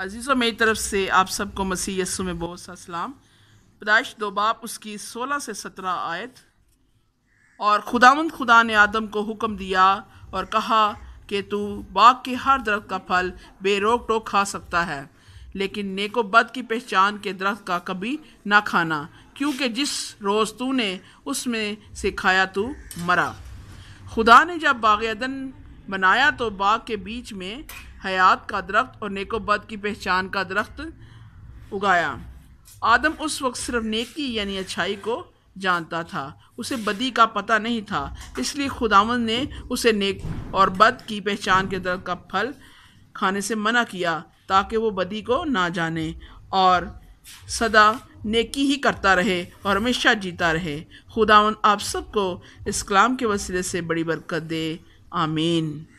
अजीज़ों मेरी तरफ से आप सबको मसीह यस्सु में बहुत सा सलाम पैदाइश दो बाप उसकी सोलह से सत्रह आयत और खुदावंद खुदा ने आदम को हुक्म दिया और कहा कि तू बाग के हर दर का फल बेरोक टोक खा सकता है लेकिन नेको बद की पहचान के दरख्त का कभी ना खाना क्योंकि जिस रोज़ तू ने उसमें से खाया तू मरा खुदा ने जब बाग अदन बनाया तो बाग के बीच में हयात का दरख्त और नेकोबद की पहचान का दरख्त उगाया आदम उस वक्त सिर्फ नेकी यानी अच्छाई को जानता था उसे बदी का पता नहीं था इसलिए खुदावन ने उसे नेक और बद की पहचान के दर का फल खाने से मना किया ताकि वो बदी को ना जाने और सदा नेकी ही करता रहे और हमेशा जीता रहे खुदावन आप सबको इस कलाम के वसीले से बड़ी बरकत दे आमीन